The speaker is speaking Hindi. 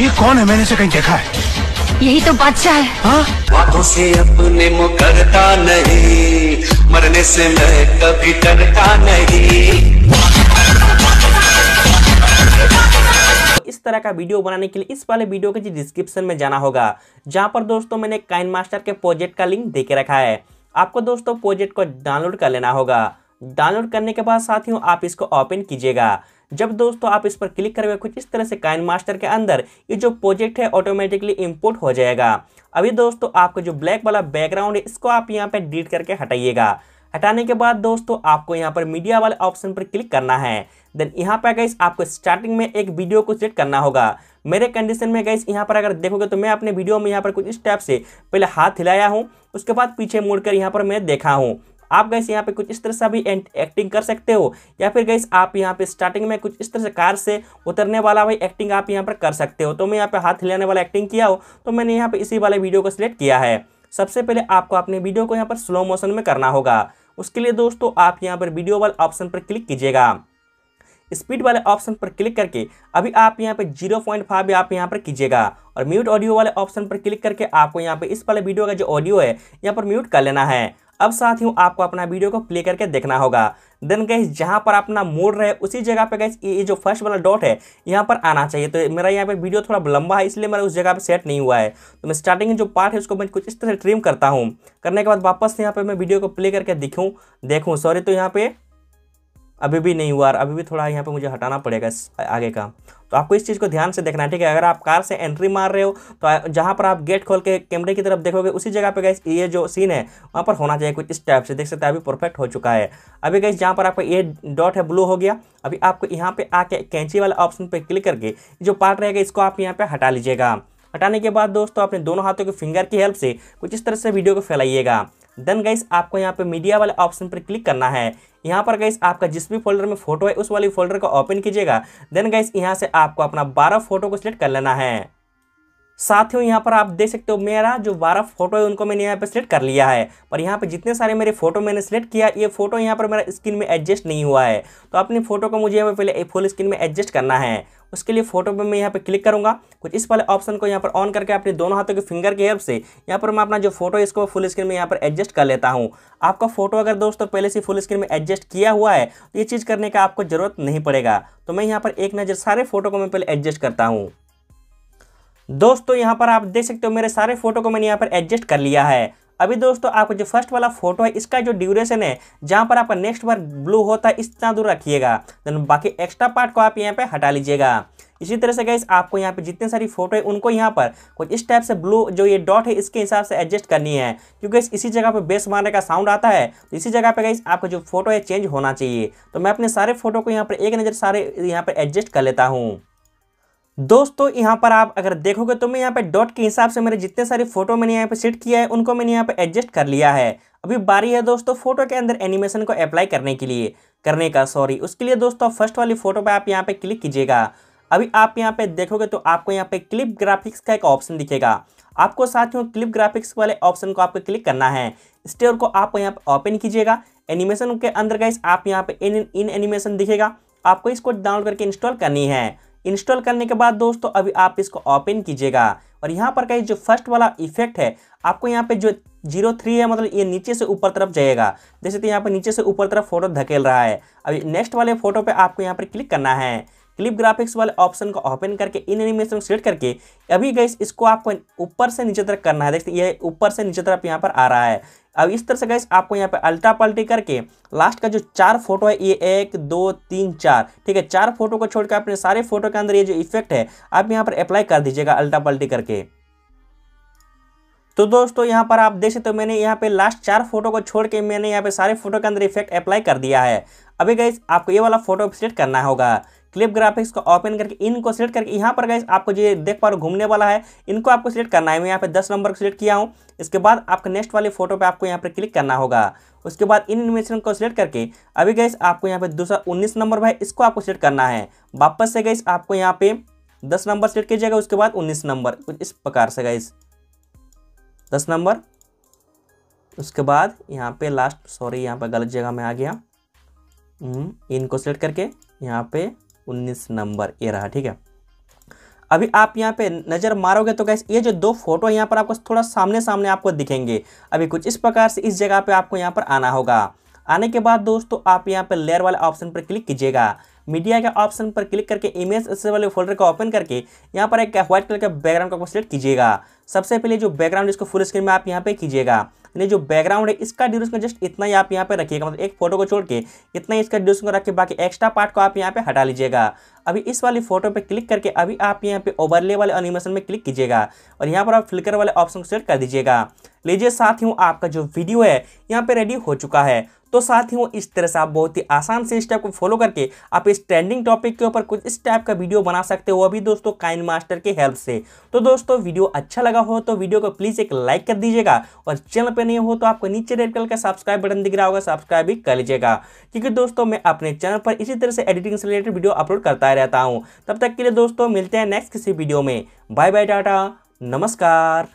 ये कौन है मैंने इसे कहीं देखा है यही तो बादशाह है हाँ? बातों से अपने मुकरता नहीं मरने से मैं कभी डरता नहीं इस तरह का वीडियो बनाने के लिए इस वाले वीडियो के डिस्क्रिप्शन में जाना होगा जहां पर दोस्तों मैंने काइन मास्टर के प्रोजेक्ट का लिंक देके रखा है आपको दोस्तों प्रोजेक्ट को डाउनलोड कर लेना होगा डाउनलोड करने के बाद साथियों आप इसको ओपन कीजिएगा जब दोस्तों आप इस पर क्लिक करेंगे कुछ इस तरह से काइन मास्टर के अंदर ये जो प्रोजेक्ट है ऑटोमेटिकली इंपोर्ट हो जाएगा अभी दोस्तों आपका जो ब्लैक वाला बैकग्राउंड है इसको आप यहाँ पर डिलीट करके हटाइएगा हटाने के बाद दोस्तों आपको यहाँ पर मीडिया वाले ऑप्शन पर क्लिक करना है देन यहाँ पर गई आपको स्टार्टिंग में एक वीडियो को सेट करना होगा मेरे कंडीशन में गई यहाँ पर अगर देखोगे तो मैं अपने वीडियो में यहाँ पर कुछ इस टाइप से पहले हाथ हिलाया हूँ उसके बाद पीछे मुड़कर यहाँ पर मैं देखा हूँ आप गैस यहाँ पे कुछ इस तरह से भी एक्टिंग कर सकते हो या फिर गैस आप यहाँ पे स्टार्टिंग में कुछ इस तरह से कार से उतरने वाला भाई एक्टिंग आप यहाँ पर कर सकते हो तो मैं यहाँ पे हाथ हिलाने वाला एक्टिंग किया हो तो मैंने यहाँ पे इसी वाले वीडियो को सिलेक्ट किया है सबसे पहले आपको अपने वीडियो को यहाँ पर स्लो मोशन में करना होगा उसके लिए दोस्तों आप यहाँ पर वीडियो वाले ऑप्शन पर क्लिक कीजिएगा स्पीड वाले ऑप्शन पर क्लिक करके अभी आप यहाँ पर जीरो पॉइंट फाइव आप यहाँ पर कीजिएगा और म्यूट ऑडियो वाले ऑप्शन पर क्लिक करके आपको यहाँ पर इस वाले वीडियो का जो ऑडियो है यहाँ पर म्यूट कर लेना है अब साथ ही आपको अपना वीडियो को प्ले करके देखना होगा देन गैस जहाँ पर अपना मोड़ रहे उसी जगह पे गैस ये जो फर्स्ट वाला डॉट है यहाँ पर आना चाहिए तो मेरा यहाँ पे वीडियो थोड़ा लंबा है इसलिए मेरा उस जगह पे सेट नहीं हुआ है तो मैं स्टार्टिंग जो पार्ट है उसको मैं कुछ इस तरह ट्रिम करता हूँ करने के बाद वापस यहाँ पर मैं वीडियो को प्ले करके दिखूँ देखूँ सॉरी तो यहाँ पे अभी भी नहीं हुआ और अभी भी थोड़ा यहाँ पे मुझे हटाना पड़ेगा आगे का तो आपको इस चीज़ को ध्यान से देखना है ठीक है अगर आप कार से एंट्री मार रहे हो तो जहाँ पर आप गेट खोल के कैमरे की तरफ देखोगे उसी जगह पे गए ये जो सीन है वहाँ पर होना चाहिए कुछ इस टाइप से देख सकते हैं अभी परफेक्ट हो चुका है अभी गए जहाँ पर आपका ये डॉट है ब्लू हो गया अभी आपको यहाँ पर आके कैंची वाला ऑप्शन पर क्लिक करके जो पार्ट रहेगा इसको आप यहाँ पर हटा लीजिएगा हटाने के बाद दोस्तों अपने दोनों हाथों के फिंगर की हेल्प से कुछ इस तरह से वीडियो को फैलाइएगा देन गाइस आपको यहाँ पे मीडिया वाले ऑप्शन पर क्लिक करना है यहाँ पर गाइस आपका जिस भी फोल्डर में फोटो है उस वाली फोल्डर को ओपन कीजिएगा देन गाइस यहाँ से आपको अपना बारह फोटो को सिलेक्ट कर लेना है साथियों यहाँ पर आप देख सकते हो मेरा जो बारह फोटो है उनको मैंने यहाँ पर सिलेक्ट कर लिया है पर यहाँ पर जितने सारे मेरे फोटो मैंने सिलेक्ट किया ये फोटो यहाँ पर मेरा स्क्रीन में एडजस्ट नहीं हुआ है तो अपनी फोटो को मुझे यहाँ पर पहले फुल स्क्रीन में एडजस्ट करना है उसके लिए फोटो पर मैं यहाँ पर क्लिक करूँगा कुछ इस वाले ऑप्शन को यहाँ पर ऑन करके अपने दोनों हाथों के फिंगर की हेल्प से यहाँ पर मैं अपना जो फोटो है इसको फुल स्क्रीन में यहाँ पर एडजस्ट कर लेता हूँ आपका फोटो अगर दोस्तों पहले से फुल स्क्रीन में एडजस्ट किया हुआ है तो ये चीज़ करने का आपको ज़रूरत नहीं पड़ेगा तो मैं यहाँ पर एक नज़र सारे फोटो को मैं पहले एडजस्ट करता हूँ दोस्तों यहाँ पर आप देख सकते हो मेरे सारे फोटो को मैंने यहाँ पर एडजस्ट कर लिया है अभी दोस्तों आपका जो फर्स्ट वाला फोटो है इसका जो ड्यूरेशन है जहाँ पर आपका नेक्स्ट बार ब्लू होता है इतना दूर रखिएगा देन बाकी एक्स्ट्रा पार्ट को आप यहाँ पे हटा लीजिएगा इसी तरह से गैस आपको यहाँ पे जितने सारी फोटो है उनको यहाँ पर कुछ इस टाइप से ब्लू जो ये डॉट है इसके हिसाब से एडजस्ट करनी है क्योंकि इसी जगह पे बेस मारने का साउंड आता है तो इसी जगह पे गैस आपका जो फोटो है चेंज होना चाहिए तो मैं अपने सारे फोटो को यहाँ पर एक नज़र सारे यहाँ पर एडजस्ट कर लेता हूँ दोस्तों यहाँ पर आप अगर देखोगे तो मैं यहाँ पे डॉट के हिसाब से मेरे जितने सारे फोटो मैंने यहाँ पे सेट किया है उनको मैंने यहाँ पे एडजस्ट कर लिया है अभी बारी है दोस्तों फोटो के अंदर एनिमेशन को अप्लाई करने के लिए करने का सॉरी उसके लिए दोस्तों फर्स्ट वाली फोटो पे आप यहाँ पे क्लिक कीजिएगा अभी आप यहाँ पे देखोगे तो आपको यहाँ पे क्लिप ग्राफिक्स का एक ऑप्शन दिखेगा आपको साथियों क्लिप ग्राफिक्स वाले ऑप्शन को आपको क्लिक करना है स्टेयर को आप यहाँ पे ओपन कीजिएगा एनिमेशन के अंदर गाइस आप यहाँ पे इन इन एनिमेशन दिखेगा आपको इसको डाउनलोड करके इंस्टॉल करनी है इंस्टॉल करने के बाद दोस्तों अभी आप इसको ओपन कीजिएगा और यहाँ पर कहीं जो फर्स्ट वाला इफेक्ट है आपको यहाँ पे जो जीरो थ्री है मतलब ये नीचे से ऊपर तरफ जाएगा जैसे तो यहाँ पर नीचे से ऊपर तरफ फोटो धकेल रहा है अभी नेक्स्ट वाले फोटो पे आपको यहाँ पर क्लिक करना है क्लिप ग्राफिक्स वाले ऑप्शन को ओपन करके इन एनिमेशन सेलेक्ट करके अभी गई इसको आपको ऊपर से नीचे तरफ करना है देखते ये ऊपर से नीचे तरफ यहाँ पर आ रहा है अब इस तरह से गैस आपको यहाँ पे अल्टा पल्टी करके लास्ट का जो चार फोटो है ये एक दो तीन चार ठीक है चार फोटो को छोड़कर अपने सारे फोटो के अंदर ये जो इफेक्ट है आप यहाँ पर अप्लाई कर दीजिएगा अल्टा पल्टी करके तो दोस्तों यहाँ पर आप देख सकते हो मैंने यहाँ पे लास्ट चार फोटो को छोड़ के मैंने यहाँ पे सारे फोटो के अंदर इफेक्ट अप्लाई कर दिया है अभी गई आपको ये वाला फोटो सेट करना होगा क्लिप ग्राफिक्स को ओपन करके इनको सिलेक्ट करके यहाँ पर गए आपको जो देख पा रहे घूमने वाला है इनको आपको सिलेक्ट करना है मैं यहाँ पे दस नंबर को सिलेक्ट किया हूँ इसके बाद आपके नेक्स्ट वाले फोटो पे आपको यहाँ पर क्लिक करना होगा उसके बाद इन एनिमेशन को सिलेक्ट करके अभी गए आपको यहाँ पे दूसरा उन्नीस नंबर है इसको आपको सिलेक्ट करना है वापस से गई आपको यहाँ पे दस नंबर सेलेक्ट कीजिएगा उसके बाद उन्नीस नंबर कुछ इस प्रकार से गई दस नंबर उसके बाद यहाँ पे लास्ट सॉरी यहाँ पे गलत जगह में आ गया हम्म, इनको सेलेक्ट करके यहाँ पे उन्नीस नंबर ये रहा ठीक है अभी आप यहाँ पे नज़र मारोगे तो गैस ये जो दो फोटो यहाँ पर आपको थोड़ा सामने सामने आपको दिखेंगे अभी कुछ इस प्रकार से इस जगह पे आपको यहाँ पर आना होगा आने के बाद दोस्तों आप यहाँ पर लेयर वाले ऑप्शन पर क्लिक कीजिएगा मीडिया के ऑप्शन पर क्लिक करके इमेज से वाले फोल्डर को ओपन करके यहाँ पर एक व्हाइट कलर का बैकग्राउंड को सिलेक्ट कीजिएगा सबसे पहले जो बैकग्राउंड इसको फुल स्क्रीन में आप यहाँ पे कीजिएगा यानी जो बैकग्राउंड है इसका ड्यूरेशन जस्ट इतना ही आप यहाँ पे रखिएगा मतलब एक फोटो को छोड़ के इतना ही इसका ड्यूरेशन को रखिए बाकी एक्स्ट्रा पार्ट को आप यहाँ पे हटा लीजिएगा अभी इस वाली फोटो पे क्लिक करके अभी आप यहाँ पे ओवरले वाले एनिमेशन में क्लिक कीजिएगा और यहाँ पर आप फ्लिकर वाले ऑप्शन को सेलेक्ट कर दीजिएगा लीजिए साथियों आपका जो वीडियो है यहाँ पे रेडी हो चुका है तो साथ साथियों इस तरह से आप बहुत ही आसान से स्टेप को फॉलो करके आप इस ट्रेंडिंग टॉपिक के ऊपर कुछ इस टाइप का वीडियो बना सकते हो अभी दोस्तों काइन मास्टर के हेल्प से तो दोस्तों वीडियो अच्छा लगा हो तो वीडियो को प्लीज़ एक लाइक कर दीजिएगा और चैनल पर नहीं हो तो आपको नीचे रेड कलर का सब्सक्राइब बटन दिख रहा होगा सब्सक्राइब भी कर लीजिएगा क्योंकि दोस्तों मैं अपने चैनल पर इसी तरह से एडिटिंग से रिलेटेड वीडियो अपलोड करता रहता हूँ तब तक के लिए दोस्तों मिलते हैं नेक्स्ट किसी वीडियो में बाय बाय टाटा नमस्कार